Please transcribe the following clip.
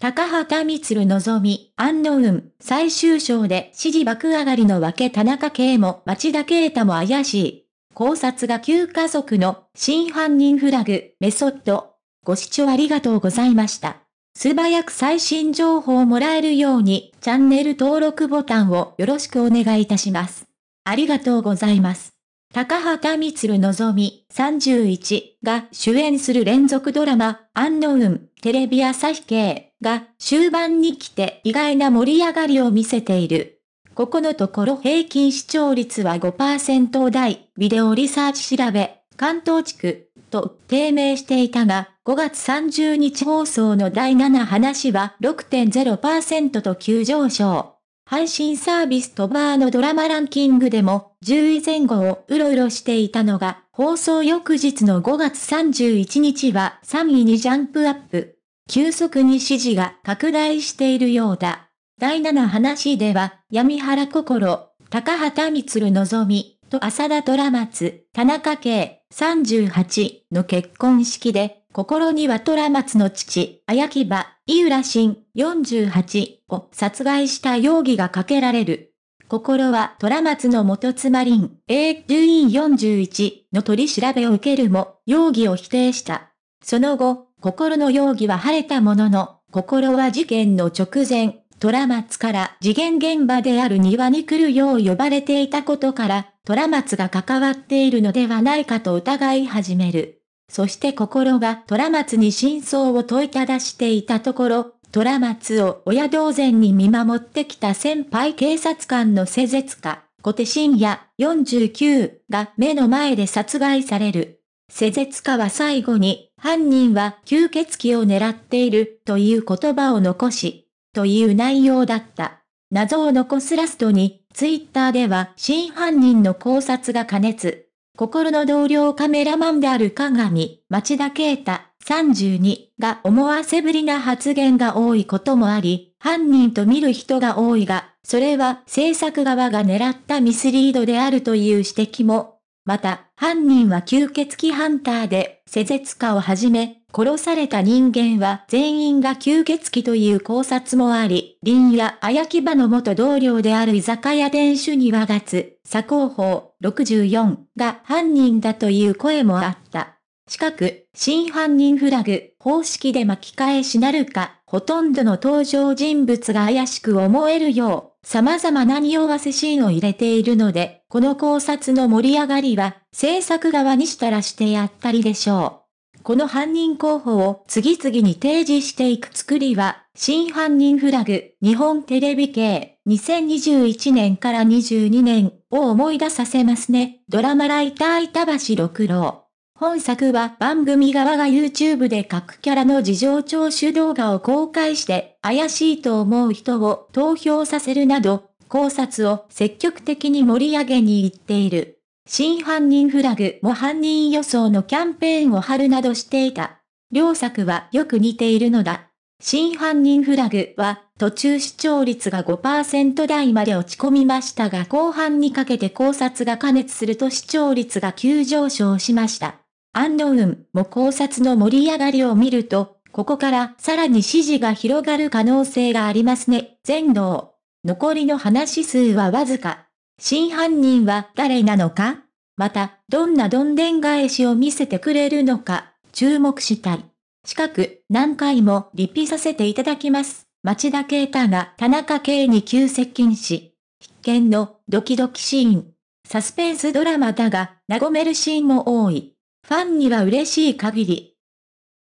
高畑光望み、安ウ運、最終章で支持爆上がりのわけ田中圭も町田圭太も怪しい。考察が急加速の真犯人フラグ、メソッド。ご視聴ありがとうございました。素早く最新情報をもらえるように、チャンネル登録ボタンをよろしくお願いいたします。ありがとうございます。高畑光望み31が主演する連続ドラマ、安ウ運、テレビ朝日系。が終盤に来て意外な盛り上がりを見せている。ここのところ平均視聴率は5%台、ビデオリサーチ調べ、関東地区、と低迷していたが、5月30日放送の第7話は6.0%と急上昇。配信サービスとバーのドラマランキングでも10位前後をうろうろしていたのが、放送翌日の5月31日は3位にジャンプアップ。急速に支持が拡大しているようだ。第7話では、闇原心、高畑光のぞみ、と浅田虎松、田中圭、38の結婚式で、心には虎松の父、綾木場、井浦新、48を殺害した容疑がかけられる。心は虎松の元妻林、A、順位41の取り調べを受けるも、容疑を否定した。その後、心の容疑は晴れたものの、心は事件の直前、虎松から次元現場である庭に来るよう呼ばれていたことから、虎松が関わっているのではないかと疑い始める。そして心が虎松に真相を問いただしていたところ、虎松を親同然に見守ってきた先輩警察官の施設家、小手深夜49が目の前で殺害される。施設家は最後に犯人は吸血鬼を狙っているという言葉を残し、という内容だった。謎を残すラストに、ツイッターでは真犯人の考察が加熱。心の同僚カメラマンである鏡、町田啓太、32が思わせぶりな発言が多いこともあり、犯人と見る人が多いが、それは制作側が狙ったミスリードであるという指摘もまた、犯人は吸血鬼ハンターで、施設家をはじめ、殺された人間は全員が吸血鬼という考察もあり、林や綾木場の元同僚である居酒屋店主には月、左広法64が犯人だという声もあった。近く、真犯人フラグ、方式で巻き返しなるか、ほとんどの登場人物が怪しく思えるよう、様々な匂わせシーンを入れているので、この考察の盛り上がりは、制作側にしたらしてやったりでしょう。この犯人候補を次々に提示していく作りは、新犯人フラグ、日本テレビ系、2021年から22年を思い出させますね。ドラマライター板橋六郎。本作は番組側が YouTube で各キャラの事情聴取動画を公開して怪しいと思う人を投票させるなど考察を積極的に盛り上げに行っている。真犯人フラグも犯人予想のキャンペーンを貼るなどしていた。両作はよく似ているのだ。真犯人フラグは途中視聴率が5%台まで落ち込みましたが後半にかけて考察が加熱すると視聴率が急上昇しました。アンノウンも考察の盛り上がりを見ると、ここからさらに支持が広がる可能性がありますね。全能。残りの話数はわずか。真犯人は誰なのかまた、どんなどんでん返しを見せてくれるのか、注目したい。近く、何回もリピさせていただきます。町田啓太が田中圭に急接近し、必見のドキドキシーン。サスペンスドラマだが、和めるシーンも多い。ファンには嬉しい限り。